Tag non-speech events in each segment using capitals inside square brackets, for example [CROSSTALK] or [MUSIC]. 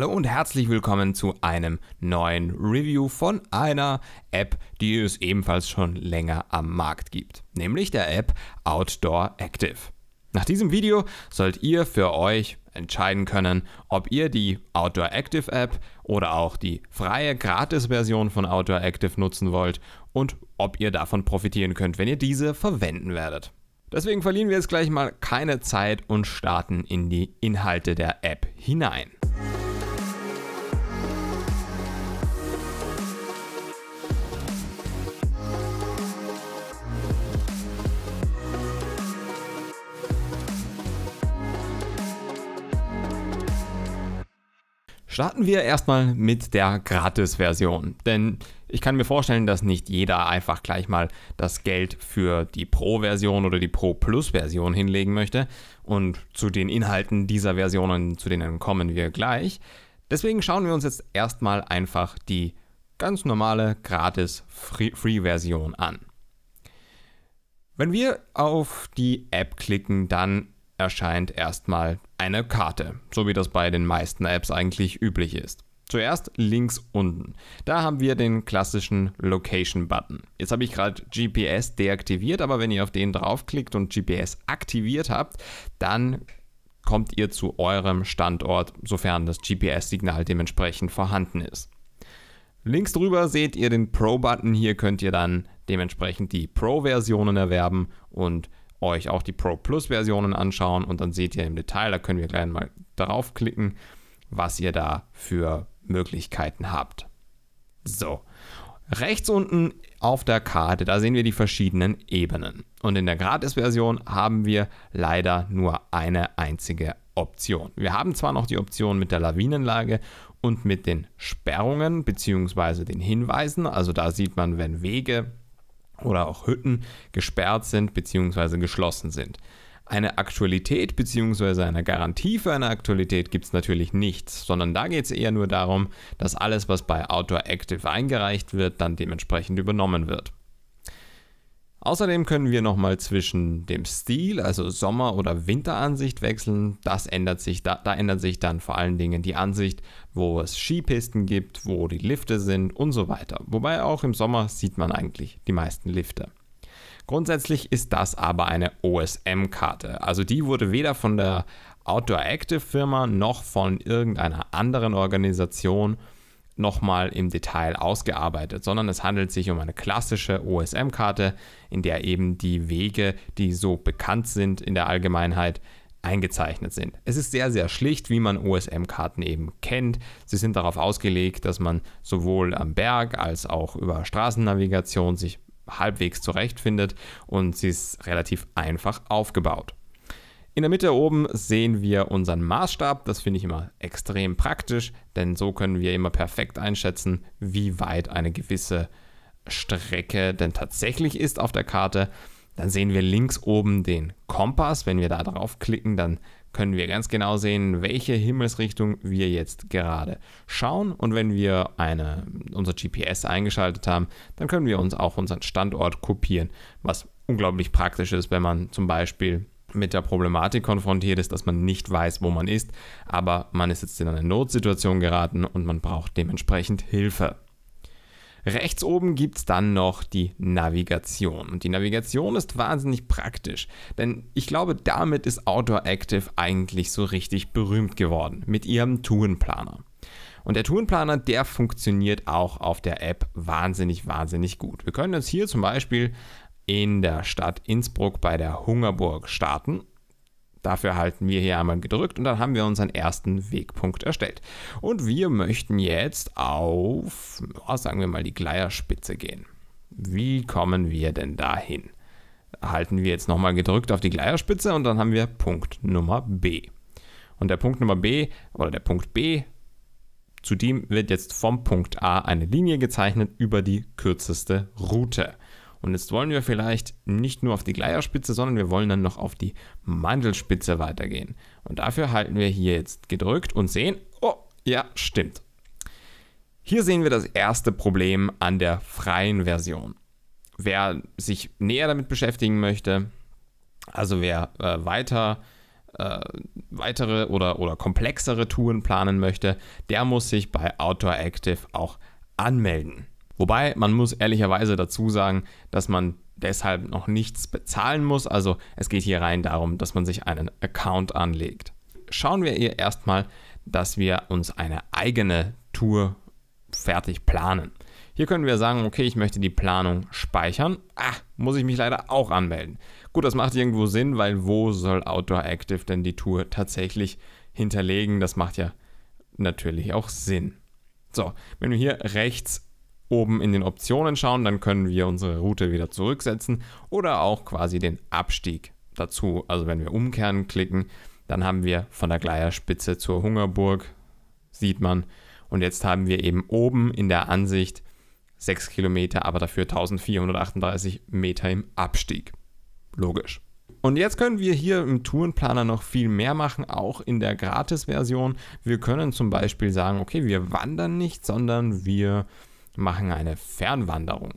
Hallo und herzlich willkommen zu einem neuen Review von einer App, die es ebenfalls schon länger am Markt gibt, nämlich der App Outdoor Active. Nach diesem Video sollt ihr für euch entscheiden können, ob ihr die Outdoor Active App oder auch die freie Gratis-Version von Outdoor Active nutzen wollt und ob ihr davon profitieren könnt, wenn ihr diese verwenden werdet. Deswegen verlieren wir jetzt gleich mal keine Zeit und starten in die Inhalte der App hinein. Starten wir erstmal mit der Gratis-Version, denn ich kann mir vorstellen, dass nicht jeder einfach gleich mal das Geld für die Pro-Version oder die Pro-Plus-Version hinlegen möchte. Und zu den Inhalten dieser Versionen, zu denen kommen wir gleich. Deswegen schauen wir uns jetzt erstmal einfach die ganz normale gratis Free-Version an. Wenn wir auf die App klicken, dann erscheint erstmal eine Karte, so wie das bei den meisten Apps eigentlich üblich ist. Zuerst links unten. Da haben wir den klassischen Location-Button. Jetzt habe ich gerade GPS deaktiviert, aber wenn ihr auf den draufklickt und GPS aktiviert habt, dann kommt ihr zu eurem Standort, sofern das GPS-Signal dementsprechend vorhanden ist. Links drüber seht ihr den Pro-Button. Hier könnt ihr dann dementsprechend die Pro-Versionen erwerben und euch auch die Pro Plus Versionen anschauen und dann seht ihr im Detail, da können wir gleich mal darauf klicken, was ihr da für Möglichkeiten habt. So, rechts unten auf der Karte, da sehen wir die verschiedenen Ebenen. Und in der Gratis-Version haben wir leider nur eine einzige Option. Wir haben zwar noch die Option mit der Lawinenlage und mit den Sperrungen bzw. den Hinweisen. Also da sieht man, wenn Wege oder auch Hütten gesperrt sind bzw. geschlossen sind. Eine Aktualität bzw. eine Garantie für eine Aktualität gibt es natürlich nichts, sondern da geht es eher nur darum, dass alles, was bei Outdoor Active eingereicht wird, dann dementsprechend übernommen wird. Außerdem können wir nochmal zwischen dem Stil, also Sommer- oder Winteransicht wechseln. Das ändert sich, da, da, ändert sich dann vor allen Dingen die Ansicht, wo es Skipisten gibt, wo die Lifte sind und so weiter. Wobei auch im Sommer sieht man eigentlich die meisten Lifte. Grundsätzlich ist das aber eine OSM-Karte. Also die wurde weder von der Outdoor Active Firma noch von irgendeiner anderen Organisation äh, nochmal im Detail ausgearbeitet, sondern es handelt sich um eine klassische OSM-Karte, in der eben die Wege, die so bekannt sind in der Allgemeinheit, eingezeichnet sind. Es ist sehr, sehr schlicht, wie man OSM-Karten eben kennt. Sie sind darauf ausgelegt, dass man sowohl am Berg als auch über Straßennavigation sich halbwegs zurechtfindet und sie ist relativ einfach aufgebaut. In der Mitte oben sehen wir unseren Maßstab. Das finde ich immer extrem praktisch, denn so können wir immer perfekt einschätzen, wie weit eine gewisse Strecke denn tatsächlich ist auf der Karte. Dann sehen wir links oben den Kompass. Wenn wir da drauf klicken, dann können wir ganz genau sehen, welche Himmelsrichtung wir jetzt gerade schauen. Und wenn wir eine, unser GPS eingeschaltet haben, dann können wir uns auch unseren Standort kopieren, was unglaublich praktisch ist, wenn man zum Beispiel mit der Problematik konfrontiert ist, dass man nicht weiß, wo man ist, aber man ist jetzt in eine Notsituation geraten und man braucht dementsprechend Hilfe. Rechts oben gibt es dann noch die Navigation. Und die Navigation ist wahnsinnig praktisch, denn ich glaube, damit ist Outdoor Active eigentlich so richtig berühmt geworden, mit ihrem Tourenplaner. Und der Tourenplaner, der funktioniert auch auf der App wahnsinnig, wahnsinnig gut. Wir können uns hier zum Beispiel in der Stadt Innsbruck bei der Hungerburg starten. Dafür halten wir hier einmal gedrückt und dann haben wir unseren ersten Wegpunkt erstellt. Und wir möchten jetzt auf, sagen wir mal, die Gleierspitze gehen. Wie kommen wir denn dahin? Halten wir jetzt nochmal gedrückt auf die Gleierspitze und dann haben wir Punkt Nummer B. Und der Punkt Nummer B oder der Punkt B, zudem wird jetzt vom Punkt A eine Linie gezeichnet über die kürzeste Route. Und jetzt wollen wir vielleicht nicht nur auf die Gleierspitze, sondern wir wollen dann noch auf die Mandelspitze weitergehen. Und dafür halten wir hier jetzt gedrückt und sehen, oh, ja, stimmt. Hier sehen wir das erste Problem an der freien Version. Wer sich näher damit beschäftigen möchte, also wer äh, weiter äh, weitere oder, oder komplexere Touren planen möchte, der muss sich bei Outdoor Active auch anmelden. Wobei man muss ehrlicherweise dazu sagen, dass man deshalb noch nichts bezahlen muss. Also es geht hier rein darum, dass man sich einen Account anlegt. Schauen wir hier erstmal, dass wir uns eine eigene Tour fertig planen. Hier können wir sagen, okay, ich möchte die Planung speichern. Ah, muss ich mich leider auch anmelden. Gut, das macht irgendwo Sinn, weil wo soll Outdoor Active denn die Tour tatsächlich hinterlegen? Das macht ja natürlich auch Sinn. So, wenn wir hier rechts oben in den Optionen schauen, dann können wir unsere Route wieder zurücksetzen oder auch quasi den Abstieg dazu. Also wenn wir umkehren klicken, dann haben wir von der Gleierspitze zur Hungerburg, sieht man. Und jetzt haben wir eben oben in der Ansicht 6 Kilometer, aber dafür 1438 Meter im Abstieg. Logisch. Und jetzt können wir hier im Tourenplaner noch viel mehr machen, auch in der Gratis-Version. Wir können zum Beispiel sagen, okay, wir wandern nicht, sondern wir machen eine Fernwanderung.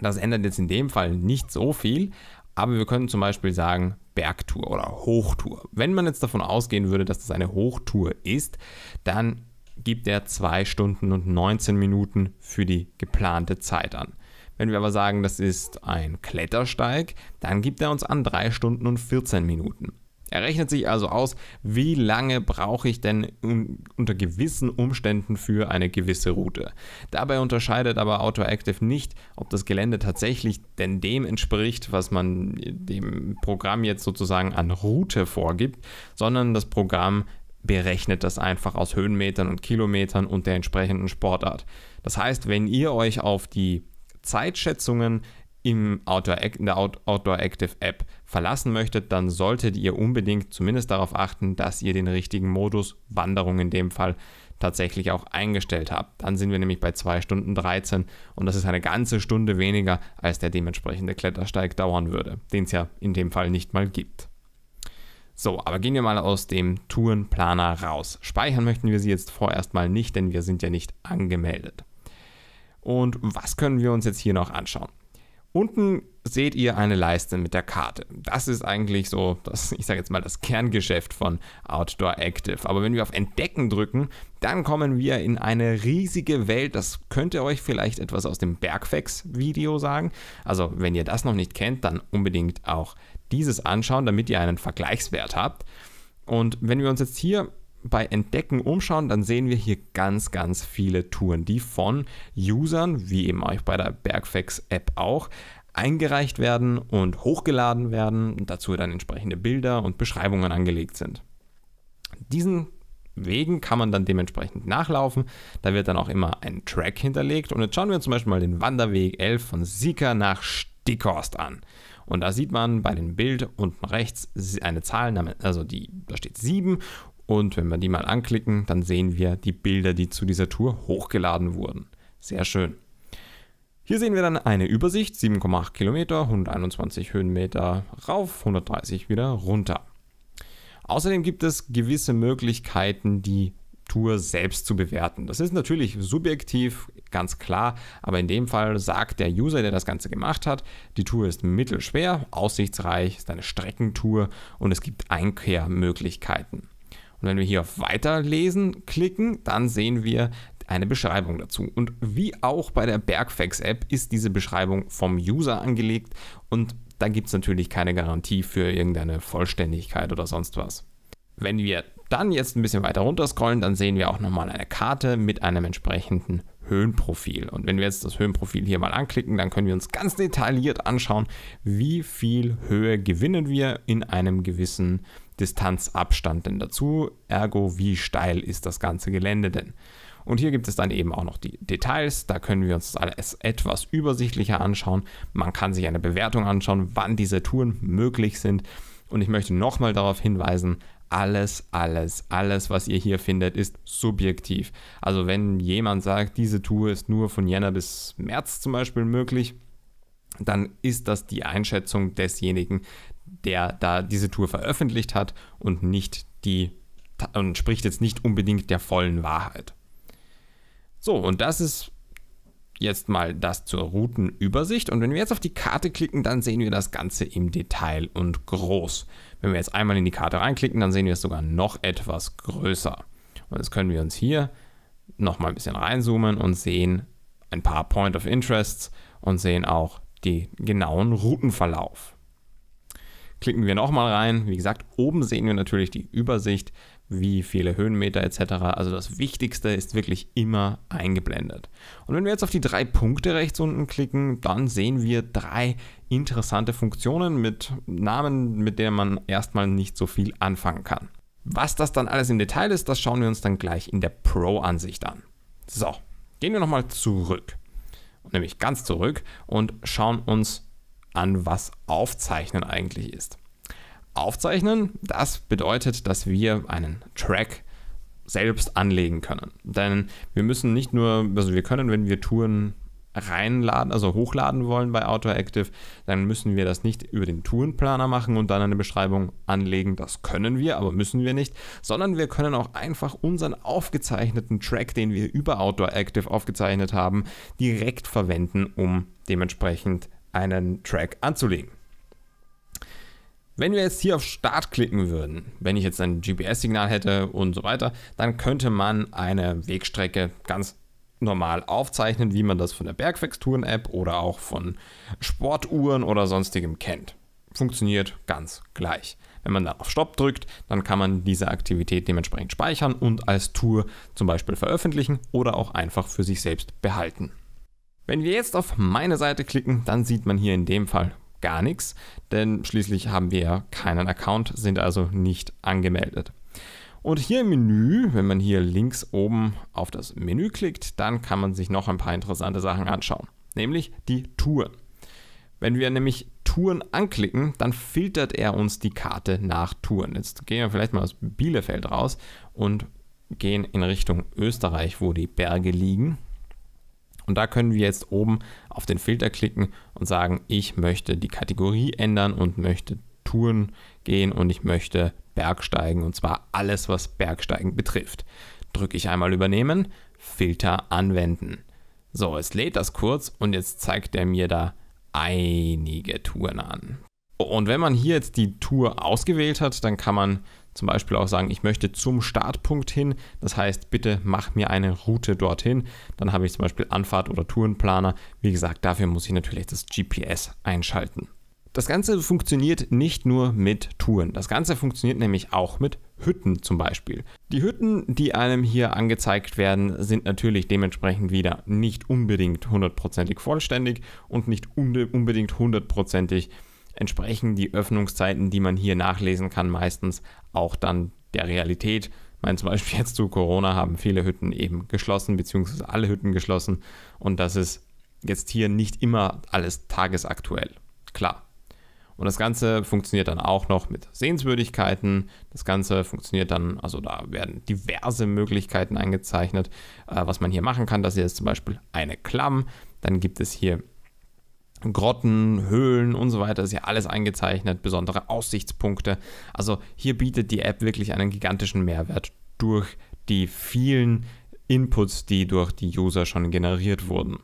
Das ändert jetzt in dem Fall nicht so viel, aber wir können zum Beispiel sagen Bergtour oder Hochtour. Wenn man jetzt davon ausgehen würde, dass das eine Hochtour ist, dann gibt er 2 Stunden und 19 Minuten für die geplante Zeit an. Wenn wir aber sagen, das ist ein Klettersteig, dann gibt er uns an 3 Stunden und 14 Minuten. Er rechnet sich also aus, wie lange brauche ich denn unter gewissen Umständen für eine gewisse Route. Dabei unterscheidet aber AutoActive nicht, ob das Gelände tatsächlich denn dem entspricht, was man dem Programm jetzt sozusagen an Route vorgibt, sondern das Programm berechnet das einfach aus Höhenmetern und Kilometern und der entsprechenden Sportart. Das heißt, wenn ihr euch auf die Zeitschätzungen im Outdoor, in der Outdoor Active App verlassen möchtet, dann solltet ihr unbedingt zumindest darauf achten, dass ihr den richtigen Modus Wanderung in dem Fall tatsächlich auch eingestellt habt. Dann sind wir nämlich bei 2 Stunden 13 und das ist eine ganze Stunde weniger, als der dementsprechende Klettersteig dauern würde, den es ja in dem Fall nicht mal gibt. So, aber gehen wir mal aus dem Tourenplaner raus. Speichern möchten wir sie jetzt vorerst mal nicht, denn wir sind ja nicht angemeldet. Und was können wir uns jetzt hier noch anschauen? Unten seht ihr eine Leiste mit der Karte. Das ist eigentlich so, das, [LAUGHS] ich sage jetzt mal, das Kerngeschäft von Outdoor Active. Aber wenn wir auf Entdecken drücken, dann kommen wir in eine riesige Welt. Das könnt ihr euch vielleicht etwas aus dem Bergfex-Video sagen. Also wenn ihr das noch nicht kennt, dann unbedingt auch dieses anschauen, damit ihr einen Vergleichswert habt. Und wenn wir uns jetzt hier bei Entdecken umschauen, dann sehen wir hier ganz, ganz viele Touren, die von Usern, wie eben auch bei der Bergfex-App auch, eingereicht werden und hochgeladen werden, dazu dann entsprechende Bilder und Beschreibungen angelegt sind. Diesen Wegen kann man dann dementsprechend nachlaufen. Da wird dann auch immer ein Track hinterlegt. Und jetzt schauen wir uns zum Beispiel mal den Wanderweg 11 von Sika nach Stickhorst an. Und da sieht man bei dem Bild unten rechts eine Zahl, also die, da steht 7 und wenn wir die mal anklicken, dann sehen wir die Bilder, die zu dieser Tour hochgeladen wurden. Sehr schön. Hier sehen wir dann eine Übersicht, 7,8 Kilometer, 121 Höhenmeter rauf, 130 wieder runter. Außerdem gibt es gewisse Möglichkeiten, die Tour selbst zu bewerten. Das ist natürlich subjektiv, ganz klar, aber in dem Fall sagt der User, der das Ganze gemacht hat, die Tour ist mittelschwer, aussichtsreich, ist eine Streckentour und es gibt Einkehrmöglichkeiten. Und wenn wir hier auf Weiterlesen klicken, dann sehen wir eine Beschreibung dazu. Und wie auch bei der Bergfax-App ist diese Beschreibung vom User angelegt und da gibt es natürlich keine Garantie für irgendeine Vollständigkeit oder sonst was. Wenn wir dann jetzt ein bisschen weiter runter scrollen, dann sehen wir auch nochmal eine Karte mit einem entsprechenden Höhenprofil. Und wenn wir jetzt das Höhenprofil hier mal anklicken, dann können wir uns ganz detailliert anschauen, wie viel Höhe gewinnen wir in einem gewissen Distanzabstand denn dazu? Ergo, wie steil ist das ganze Gelände denn? Und hier gibt es dann eben auch noch die Details. Da können wir uns das alles etwas übersichtlicher anschauen. Man kann sich eine Bewertung anschauen, wann diese Touren möglich sind. Und ich möchte nochmal darauf hinweisen, alles, alles, alles, was ihr hier findet, ist subjektiv. Also wenn jemand sagt, diese Tour ist nur von Jänner bis März zum Beispiel möglich, dann ist das die Einschätzung desjenigen, der da diese Tour veröffentlicht hat und nicht die und spricht jetzt nicht unbedingt der vollen Wahrheit. So, und das ist jetzt mal das zur Routenübersicht. Und wenn wir jetzt auf die Karte klicken, dann sehen wir das Ganze im Detail und groß. Wenn wir jetzt einmal in die Karte reinklicken, dann sehen wir es sogar noch etwas größer. Und jetzt können wir uns hier nochmal ein bisschen reinzoomen und sehen ein paar Point of Interests und sehen auch den genauen Routenverlauf. Klicken wir nochmal rein. Wie gesagt, oben sehen wir natürlich die Übersicht, wie viele Höhenmeter etc. Also das Wichtigste ist wirklich immer eingeblendet. Und wenn wir jetzt auf die drei Punkte rechts unten klicken, dann sehen wir drei interessante Funktionen mit Namen, mit denen man erstmal nicht so viel anfangen kann. Was das dann alles im Detail ist, das schauen wir uns dann gleich in der Pro-Ansicht an. So, gehen wir nochmal zurück, nämlich ganz zurück und schauen uns an was Aufzeichnen eigentlich ist. Aufzeichnen, das bedeutet, dass wir einen Track selbst anlegen können. Denn wir müssen nicht nur, also wir können, wenn wir Touren reinladen, also hochladen wollen bei Autoactive, dann müssen wir das nicht über den Tourenplaner machen und dann eine Beschreibung anlegen. Das können wir, aber müssen wir nicht, sondern wir können auch einfach unseren aufgezeichneten Track, den wir über Outdoor Active aufgezeichnet haben, direkt verwenden, um dementsprechend einen Track anzulegen. Wenn wir jetzt hier auf Start klicken würden, wenn ich jetzt ein GPS-Signal hätte und so weiter, dann könnte man eine Wegstrecke ganz normal aufzeichnen, wie man das von der Bergfixturen-App oder auch von Sportuhren oder sonstigem kennt. Funktioniert ganz gleich. Wenn man dann auf Stopp drückt, dann kann man diese Aktivität dementsprechend speichern und als Tour zum Beispiel veröffentlichen oder auch einfach für sich selbst behalten. Wenn wir jetzt auf meine Seite klicken, dann sieht man hier in dem Fall gar nichts, denn schließlich haben wir ja keinen Account, sind also nicht angemeldet. Und hier im Menü, wenn man hier links oben auf das Menü klickt, dann kann man sich noch ein paar interessante Sachen anschauen, nämlich die Touren. Wenn wir nämlich Touren anklicken, dann filtert er uns die Karte nach Touren. Jetzt gehen wir vielleicht mal aus Bielefeld raus und gehen in Richtung Österreich, wo die Berge liegen. Und da können wir jetzt oben auf den Filter klicken und sagen, ich möchte die Kategorie ändern und möchte Touren gehen und ich möchte Bergsteigen und zwar alles, was Bergsteigen betrifft. Drücke ich einmal übernehmen, Filter anwenden. So, es lädt das kurz und jetzt zeigt er mir da einige Touren an. Und wenn man hier jetzt die Tour ausgewählt hat, dann kann man zum Beispiel auch sagen, ich möchte zum Startpunkt hin. Das heißt, bitte mach mir eine Route dorthin. Dann habe ich zum Beispiel Anfahrt oder Tourenplaner. Wie gesagt, dafür muss ich natürlich das GPS einschalten. Das Ganze funktioniert nicht nur mit Touren. Das Ganze funktioniert nämlich auch mit Hütten zum Beispiel. Die Hütten, die einem hier angezeigt werden, sind natürlich dementsprechend wieder nicht unbedingt hundertprozentig vollständig und nicht unbedingt hundertprozentig entsprechen die Öffnungszeiten, die man hier nachlesen kann, meistens auch dann der Realität. Ich meine, zum Beispiel jetzt zu Corona haben viele Hütten eben geschlossen, beziehungsweise alle Hütten geschlossen. Und das ist jetzt hier nicht immer alles tagesaktuell. Klar. Und das Ganze funktioniert dann auch noch mit Sehenswürdigkeiten. Das Ganze funktioniert dann, also da werden diverse Möglichkeiten eingezeichnet, äh, was man hier machen kann. Das hier ist zum Beispiel eine Klamm. Dann gibt es hier Grotten, Höhlen und so weiter ist ja alles eingezeichnet, besondere Aussichtspunkte. Also hier bietet die App wirklich einen gigantischen Mehrwert durch die vielen Inputs, die durch die User schon generiert wurden.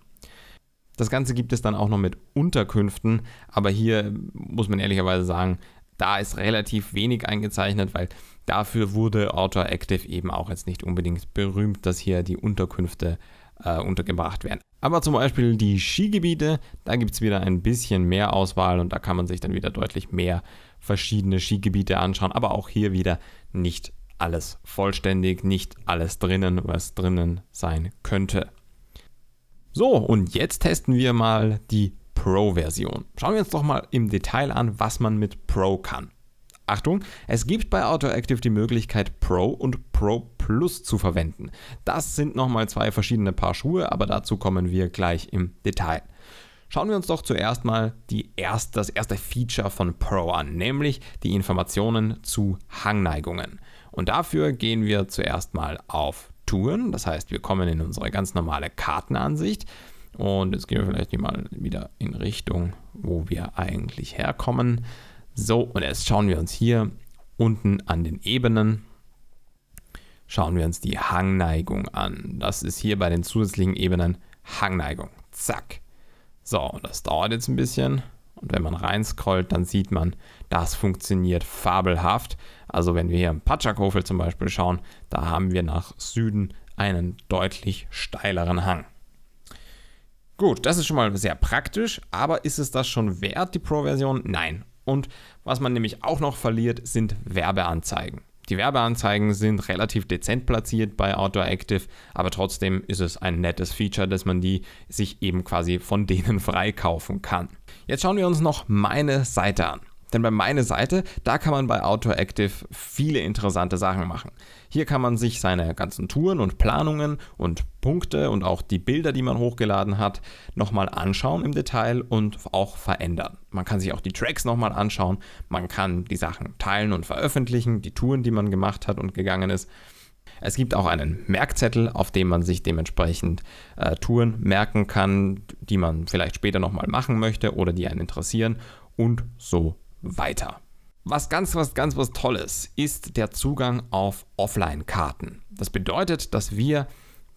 Das Ganze gibt es dann auch noch mit Unterkünften, aber hier muss man ehrlicherweise sagen, da ist relativ wenig eingezeichnet, weil dafür wurde Autor Active eben auch jetzt nicht unbedingt berühmt, dass hier die Unterkünfte äh, untergebracht werden. Aber zum Beispiel die Skigebiete, da gibt es wieder ein bisschen mehr Auswahl und da kann man sich dann wieder deutlich mehr verschiedene Skigebiete anschauen. Aber auch hier wieder nicht alles vollständig, nicht alles drinnen, was drinnen sein könnte. So, und jetzt testen wir mal die Pro-Version. Schauen wir uns doch mal im Detail an, was man mit Pro kann. Achtung, es gibt bei AutoActive die Möglichkeit Pro und Pro Plus zu verwenden. Das sind nochmal zwei verschiedene Paar Schuhe, aber dazu kommen wir gleich im Detail. Schauen wir uns doch zuerst mal erst, das erste Feature von Pro an, nämlich die Informationen zu Hangneigungen. Und dafür gehen wir zuerst mal auf Touren, das heißt wir kommen in unsere ganz normale Kartenansicht. Und jetzt gehen wir vielleicht mal wieder in Richtung, wo wir eigentlich herkommen. So, und jetzt schauen wir uns hier unten an den Ebenen, schauen wir uns die Hangneigung an. Das ist hier bei den zusätzlichen Ebenen Hangneigung. Zack. So, und das dauert jetzt ein bisschen. Und wenn man reinscrollt, dann sieht man, das funktioniert fabelhaft. Also wenn wir hier im Patschakofel zum Beispiel schauen, da haben wir nach Süden einen deutlich steileren Hang. Gut, das ist schon mal sehr praktisch, aber ist es das schon wert, die Pro-Version? Nein. Und was man nämlich auch noch verliert, sind Werbeanzeigen. Die Werbeanzeigen sind relativ dezent platziert bei Outdoor Active, aber trotzdem ist es ein nettes Feature, dass man die sich eben quasi von denen [LAUGHS] freikaufen kann. Jetzt schauen wir uns noch meine Seite an. Denn bei meiner Seite, da kann man bei Outdoor Active viele interessante Sachen machen. Hier kann man sich seine ganzen Touren und Planungen und Punkte und auch die Bilder, die man hochgeladen hat, nochmal anschauen im Detail und auch verändern. Man kann sich auch die Tracks nochmal anschauen, man kann die Sachen teilen und veröffentlichen, die Touren, die man gemacht hat und gegangen ist. Es gibt auch einen Merkzettel, auf dem man sich dementsprechend äh, Touren merken kann, die man vielleicht später nochmal machen möchte oder die einen interessieren und so weiter. Was ganz, was ganz, was Tolles ist der Zugang auf Offline-Karten. Das bedeutet, dass wir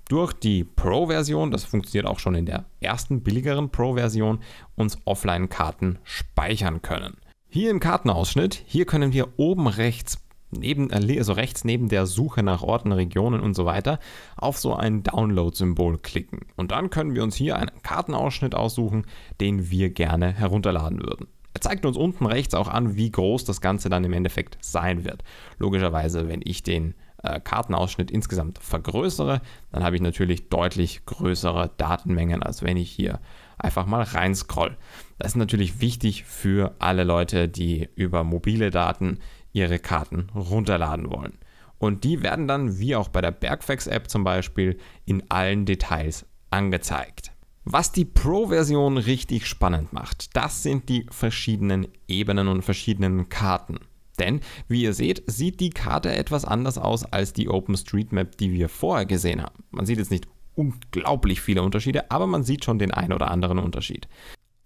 durch die Pro-Version, das funktioniert auch schon in der ersten billigeren Pro-Version, uns Offline-Karten speichern können. Hier im Kartenausschnitt, hier können wir oben rechts neben, äh, also rechts neben der Suche nach Orten, Regionen und so weiter, auf so ein Download-Symbol klicken. Und dann können wir uns hier einen Kartenausschnitt aussuchen, den wir gerne herunterladen würden. Er zeigt uns unten rechts auch an, wie groß das Ganze dann im Endeffekt sein wird. Logischerweise, wenn ich den äh, Kartenausschnitt insgesamt vergrößere, dann habe ich natürlich deutlich größere Datenmengen, als wenn ich hier einfach mal reinscroll. Das ist natürlich wichtig für alle Leute, die über mobile Daten ihre Karten runterladen wollen. Und die werden dann, wie auch bei der Bergfax-App zum Beispiel, in allen Details angezeigt. Was die Pro-Version richtig spannend macht, das sind die verschiedenen Ebenen und verschiedenen Karten. Denn, wie ihr seht, sieht die Karte etwas anders aus als die OpenStreetMap, die wir vorher gesehen haben. Man sieht jetzt nicht unglaublich viele Unterschiede, aber man sieht schon den ein oder anderen Unterschied.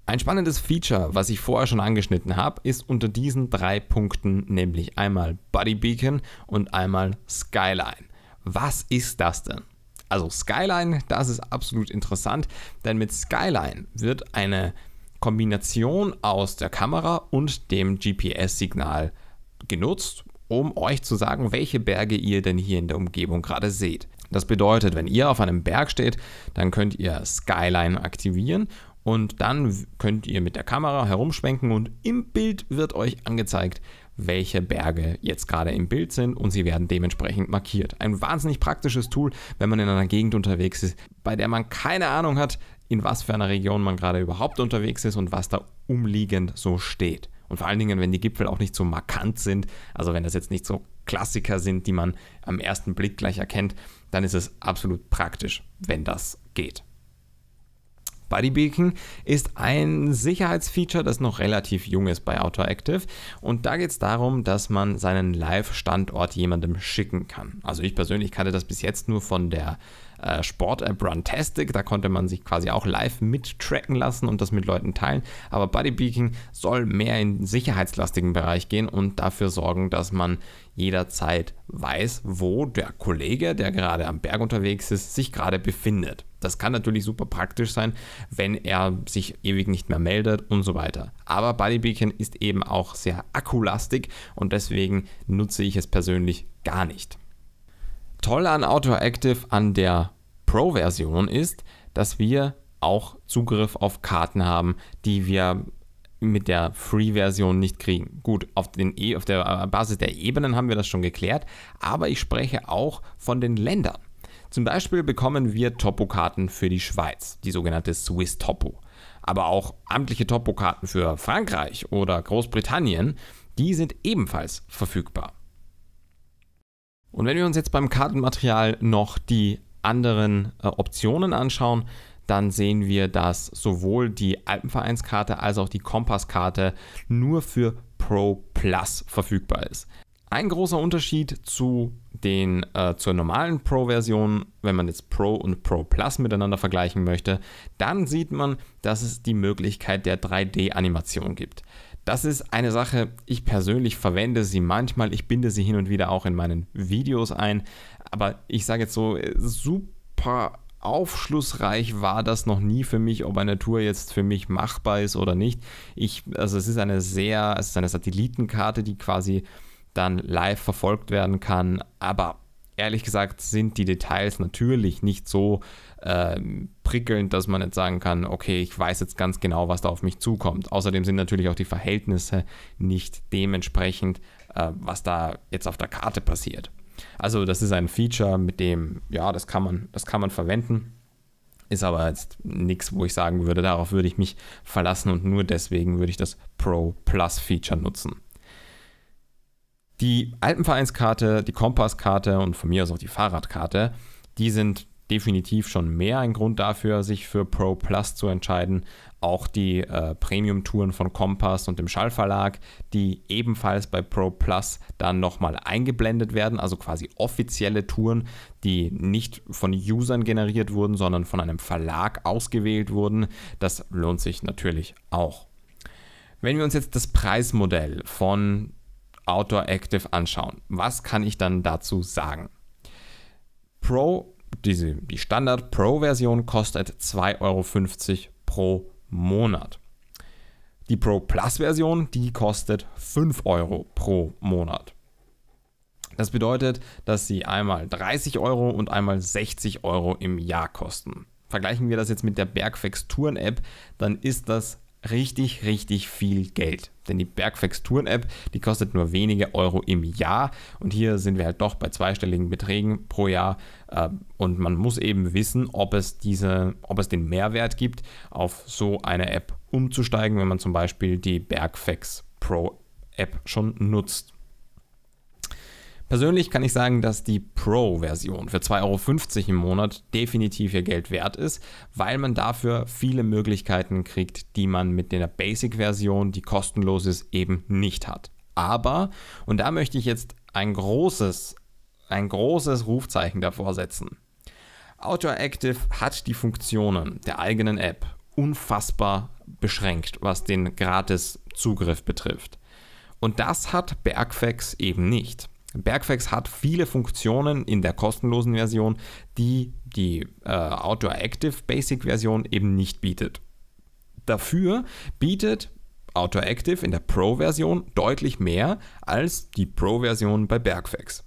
Ein spannendes Feature, was ich vorher schon angeschnitten habe, ist unter diesen drei Punkten, nämlich einmal Buddy Beacon und einmal Skyline. Was ist das denn? Also Skyline, das ist absolut interessant, denn mit Skyline wird eine Kombination aus der Kamera und dem GPS-Signal genutzt, um euch zu sagen, welche Berge ihr denn hier in der Umgebung gerade seht. Das bedeutet, wenn ihr auf einem Berg steht, dann könnt ihr Skyline aktivieren und dann könnt ihr mit der Kamera herumschwenken und im Bild wird euch angezeigt, welche Berge jetzt gerade im Bild sind und sie werden dementsprechend markiert. Ein wahnsinnig praktisches Tool, wenn man in einer Gegend unterwegs ist, bei der man keine Ahnung hat, in was für einer Region man gerade überhaupt unterwegs ist und was da umliegend so steht. Und vor allen Dingen, wenn die Gipfel auch nicht so markant sind, also wenn das jetzt nicht so Klassiker sind, die man am ersten Blick gleich erkennt, dann ist es absolut praktisch, wenn das geht. Bodybeacon ist ein Sicherheitsfeature, das noch relativ jung ist bei AutoActive. Und da geht es darum, dass man seinen Live-Standort jemandem schicken kann. Also ich persönlich kannte das bis jetzt nur von der äh, Sport-App Runtastic. Da konnte man sich quasi auch live mittracken lassen und das mit Leuten teilen. Aber Bodybeacon soll mehr in den sicherheitslastigen Bereich gehen und dafür sorgen, dass man jederzeit weiß, wo der Kollege, der gerade am Berg unterwegs ist, sich gerade befindet. Das kann natürlich super praktisch sein, wenn er sich ewig nicht mehr meldet und so weiter. Aber Buddy Beacon ist eben auch sehr akkulastig und deswegen nutze ich es persönlich gar nicht. Toll an AutoActive an der Pro-Version ist, dass wir auch Zugriff auf Karten haben, die wir mit der Free-Version nicht kriegen. Gut, auf, den e auf der äh, Basis der Ebenen haben wir das schon geklärt, aber ich spreche auch von den Ländern. Zum Beispiel bekommen wir Topokarten für die Schweiz, die sogenannte Swiss Topo. Aber auch amtliche Topokarten für Frankreich oder Großbritannien, die sind ebenfalls verfügbar. Und wenn wir uns jetzt beim Kartenmaterial noch die anderen äh, Optionen anschauen, dann sehen wir, dass sowohl die Alpenvereinskarte als auch die Kompasskarte nur für Pro Plus verfügbar ist. Ein großer Unterschied zu den, äh, zur normalen Pro-Version, wenn man jetzt Pro und Pro Plus miteinander vergleichen möchte, dann sieht man, dass es die Möglichkeit der 3D-Animation gibt. Das ist eine Sache, ich persönlich verwende sie manchmal, ich binde sie hin und wieder auch in meinen Videos ein, aber ich sage jetzt so, äh, super aufschlussreich war das noch nie für mich, ob eine Tour jetzt für mich machbar ist oder nicht. Ich, also es ist eine sehr, es ist eine Satellitenkarte, die quasi dann live verfolgt werden kann. Aber ehrlich gesagt sind die Details natürlich nicht so ähm, prickelnd, dass man jetzt sagen kann, okay, ich weiß jetzt ganz genau, was da auf mich zukommt. Außerdem sind natürlich auch die Verhältnisse nicht dementsprechend, äh, was da jetzt auf der Karte passiert. Also das ist ein Feature, mit dem, ja, das kann man, das kann man verwenden. Ist aber jetzt nichts, wo ich sagen würde, darauf würde ich mich verlassen und nur deswegen würde ich das Pro Plus Feature nutzen. Die Alpenvereinskarte, die Kompasskarte und von mir aus auch die Fahrradkarte, die sind definitiv schon mehr ein Grund dafür, sich für Pro Plus zu entscheiden. Auch die äh, Premium-Touren von Kompass und dem Schallverlag, die ebenfalls bei Pro Plus dann nochmal eingeblendet werden, also quasi offizielle Touren, die nicht von Usern generiert wurden, sondern von einem Verlag ausgewählt wurden. Das lohnt sich natürlich auch. Wenn wir uns jetzt das Preismodell von Outdoor Active anschauen. Was kann ich dann dazu sagen? Pro, diese, die Standard Pro-Version kostet 2,50 Euro pro Monat. Die Pro Plus-Version, die kostet 5 Euro pro Monat. Das bedeutet, dass sie einmal 30 Euro und einmal 60 Euro im Jahr kosten. Vergleichen wir das jetzt mit der Bergfex Touren App, dann ist das richtig, richtig viel Geld. Denn die Bergfex Touren App, die kostet nur wenige Euro im Jahr. Und hier sind wir halt doch bei zweistelligen Beträgen pro Jahr. Äh, und man muss eben wissen, ob es, diese, ob es den Mehrwert gibt, auf so eine App umzusteigen, wenn man zum Beispiel die Bergfex Pro App schon nutzt. Persönlich kann ich sagen, dass die Pro-Version für 2,50 Euro im Monat definitiv ihr Geld wert ist, weil man dafür viele Möglichkeiten kriegt, die man mit der Basic-Version, die kostenlos ist, eben nicht hat. Aber, und da möchte ich jetzt ein großes, ein großes Rufzeichen davor setzen. Outdoor Active hat die Funktionen der eigenen App unfassbar beschränkt, was den Gratis-Zugriff betrifft. Und das hat Bergfax eben nicht. Bergfax hat viele Funktionen in der kostenlosen Version, die die äh, Outdoor Active Basic Version eben nicht bietet. Dafür bietet Outdoor Active in der Pro-Version deutlich mehr als die Pro-Version bei Bergfax.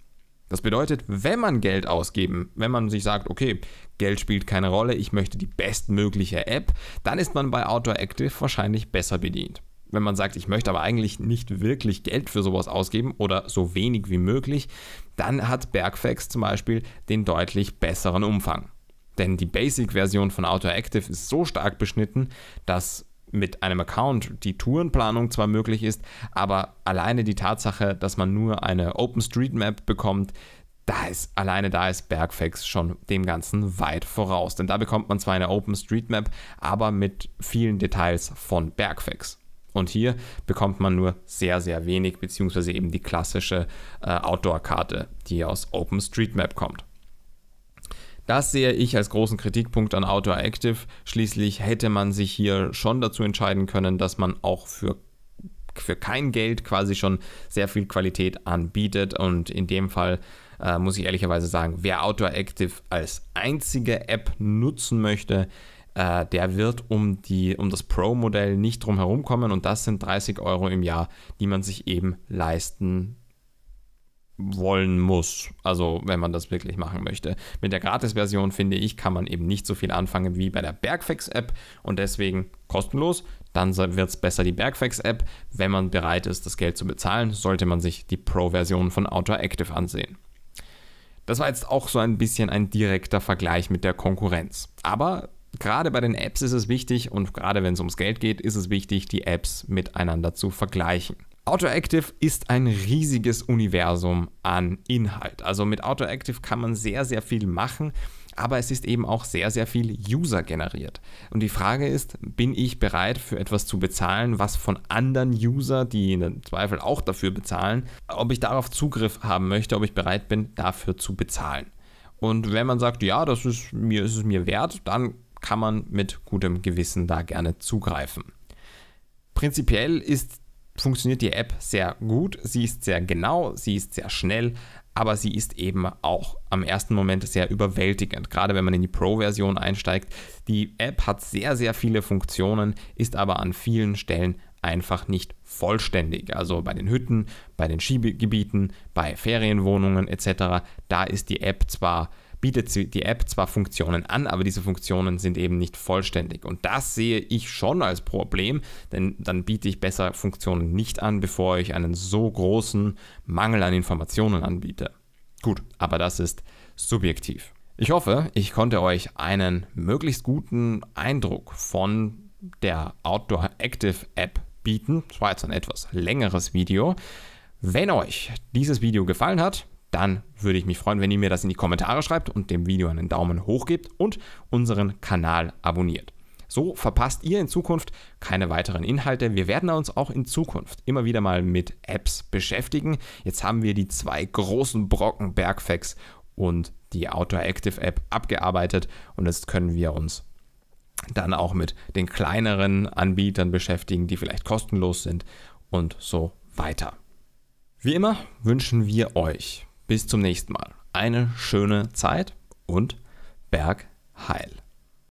Das bedeutet, wenn man Geld ausgeben, wenn man sich sagt, okay, Geld spielt keine Rolle, ich möchte die bestmögliche App, dann ist man bei Outdoor Active wahrscheinlich besser bedient wenn man sagt, ich möchte aber eigentlich nicht wirklich Geld für sowas ausgeben oder so wenig wie möglich, dann hat Bergfax zum Beispiel den deutlich besseren Umfang. Denn die Basic-Version von AutoActive ist so stark beschnitten, dass mit einem Account die Tourenplanung zwar möglich ist, aber alleine die Tatsache, dass man nur eine OpenStreetMap bekommt, da ist, alleine da ist Bergfax schon dem Ganzen weit voraus. Denn da bekommt man zwar eine OpenStreetMap, aber mit vielen Details von Bergfax. Und hier bekommt man nur sehr, sehr wenig, beziehungsweise eben die klassische äh, Outdoor-Karte, die aus OpenStreetMap kommt. Das sehe ich als großen Kritikpunkt an Outdoor Active. Schließlich hätte man sich hier schon dazu entscheiden können, dass man auch für für kein Geld quasi schon sehr viel Qualität anbietet und in dem Fall äh, muss ich ehrlicherweise sagen, wer Outdoor Active als einzige App nutzen möchte, äh, der wird um, die, um das Pro-Modell nicht drum herum kommen und das sind 30 Euro im Jahr, die man sich eben leisten wollen muss. Also wenn man das wirklich machen möchte. Mit der Gratis-Version finde ich, kann man eben nicht so viel anfangen wie bei der Bergfex-App und deswegen kostenlos. Dann wird es besser die Bergfex-App. Wenn man bereit ist, das Geld zu bezahlen, sollte man sich die Pro-Version von Outdoor Active ansehen. Das war jetzt auch so ein bisschen ein direkter Vergleich mit der Konkurrenz. Aber Gerade bei den Apps ist es wichtig und gerade wenn es ums Geld geht, ist es wichtig, die Apps miteinander zu vergleichen. AutoActive ist ein riesiges Universum an Inhalt. Also mit AutoActive kann man sehr, sehr viel machen, aber es ist eben auch sehr, sehr viel User generiert. Und die Frage ist, bin ich bereit für etwas zu bezahlen, was von anderen User, die in Zweifel auch dafür bezahlen, ob ich darauf Zugriff haben möchte, ob ich bereit bin, dafür zu bezahlen. Und wenn man sagt, ja, das ist mir, ist es mir wert, dann kann man mit gutem Gewissen da gerne zugreifen. Prinzipiell ist, funktioniert die App sehr gut, sie ist sehr genau, sie ist sehr schnell, aber sie ist eben auch am ersten Moment sehr überwältigend, gerade wenn man in die Pro-Version einsteigt. Die App hat sehr, sehr viele Funktionen, ist aber an vielen Stellen einfach nicht vollständig. Also bei den Hütten, bei den Skigebieten, bei Ferienwohnungen etc. Da ist die App zwar bietet die App zwar Funktionen an, aber diese Funktionen sind eben nicht vollständig. Und das sehe ich schon als Problem, denn dann biete ich besser Funktionen nicht an, bevor ich einen so großen Mangel an Informationen anbiete. Gut, aber das ist subjektiv. Ich hoffe, ich konnte euch einen möglichst guten Eindruck von der Outdoor Active App bieten. Das war jetzt ein etwas längeres Video. Wenn euch dieses Video gefallen hat, dann würde ich mich freuen, wenn ihr mir das in die Kommentare schreibt und dem Video einen Daumen hoch gebt und unseren Kanal abonniert. So verpasst ihr in Zukunft keine weiteren Inhalte. Wir werden uns auch in Zukunft immer wieder mal mit Apps beschäftigen. Jetzt haben wir die zwei großen Brocken Bergfacts und die Outdoor Active App abgearbeitet und jetzt können wir uns dann auch mit den kleineren Anbietern beschäftigen, die vielleicht kostenlos sind und so weiter. Wie immer wünschen wir euch bis zum nächsten Mal. Eine schöne Zeit und Berg heil.